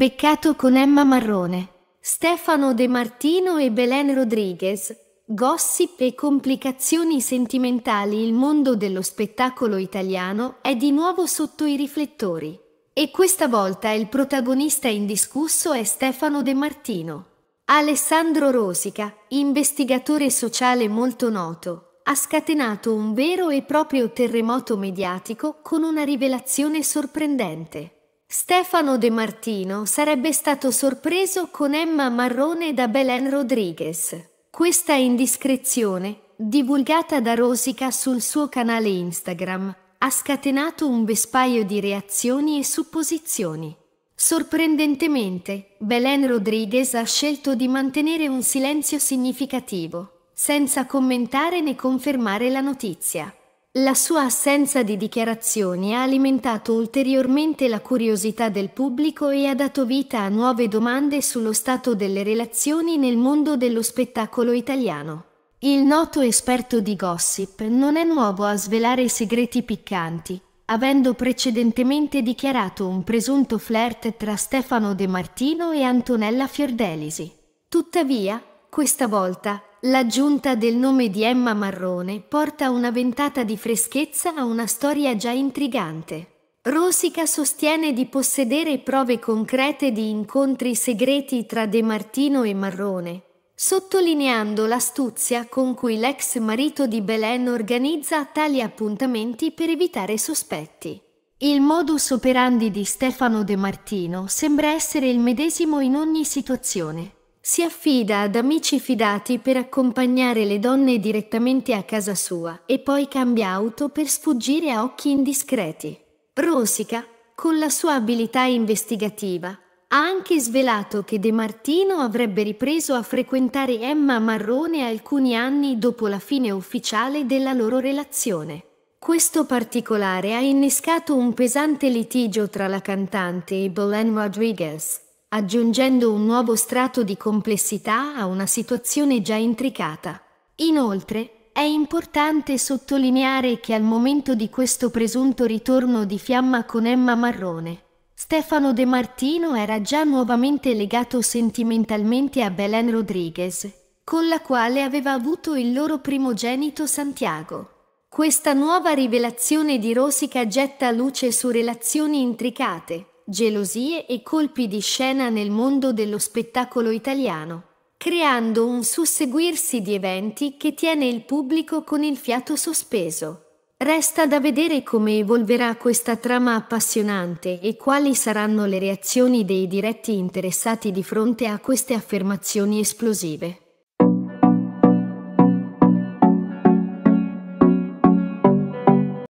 Beccato con Emma Marrone, Stefano De Martino e Belen Rodriguez, Gossip e complicazioni sentimentali Il mondo dello spettacolo italiano è di nuovo sotto i riflettori. E questa volta il protagonista indiscusso è Stefano De Martino. Alessandro Rosica, investigatore sociale molto noto, ha scatenato un vero e proprio terremoto mediatico con una rivelazione sorprendente. Stefano De Martino sarebbe stato sorpreso con Emma Marrone da Belen Rodriguez. Questa indiscrezione, divulgata da Rosica sul suo canale Instagram, ha scatenato un vespaio di reazioni e supposizioni. Sorprendentemente, Belen Rodriguez ha scelto di mantenere un silenzio significativo, senza commentare né confermare la notizia. La sua assenza di dichiarazioni ha alimentato ulteriormente la curiosità del pubblico e ha dato vita a nuove domande sullo stato delle relazioni nel mondo dello spettacolo italiano. Il noto esperto di gossip non è nuovo a svelare segreti piccanti, avendo precedentemente dichiarato un presunto flirt tra Stefano De Martino e Antonella Fiordelisi. Tuttavia, questa volta, l'aggiunta del nome di Emma Marrone porta una ventata di freschezza a una storia già intrigante. Rosica sostiene di possedere prove concrete di incontri segreti tra De Martino e Marrone, sottolineando l'astuzia con cui l'ex marito di Belen organizza tali appuntamenti per evitare sospetti. Il modus operandi di Stefano De Martino sembra essere il medesimo in ogni situazione si affida ad amici fidati per accompagnare le donne direttamente a casa sua e poi cambia auto per sfuggire a occhi indiscreti. Rosica, con la sua abilità investigativa, ha anche svelato che De Martino avrebbe ripreso a frequentare Emma Marrone alcuni anni dopo la fine ufficiale della loro relazione. Questo particolare ha innescato un pesante litigio tra la cantante e Belen Rodriguez, aggiungendo un nuovo strato di complessità a una situazione già intricata. Inoltre, è importante sottolineare che al momento di questo presunto ritorno di fiamma con Emma Marrone, Stefano De Martino era già nuovamente legato sentimentalmente a Belen Rodriguez, con la quale aveva avuto il loro primogenito Santiago. Questa nuova rivelazione di Rosica getta luce su relazioni intricate, gelosie e colpi di scena nel mondo dello spettacolo italiano, creando un susseguirsi di eventi che tiene il pubblico con il fiato sospeso. Resta da vedere come evolverà questa trama appassionante e quali saranno le reazioni dei diretti interessati di fronte a queste affermazioni esplosive.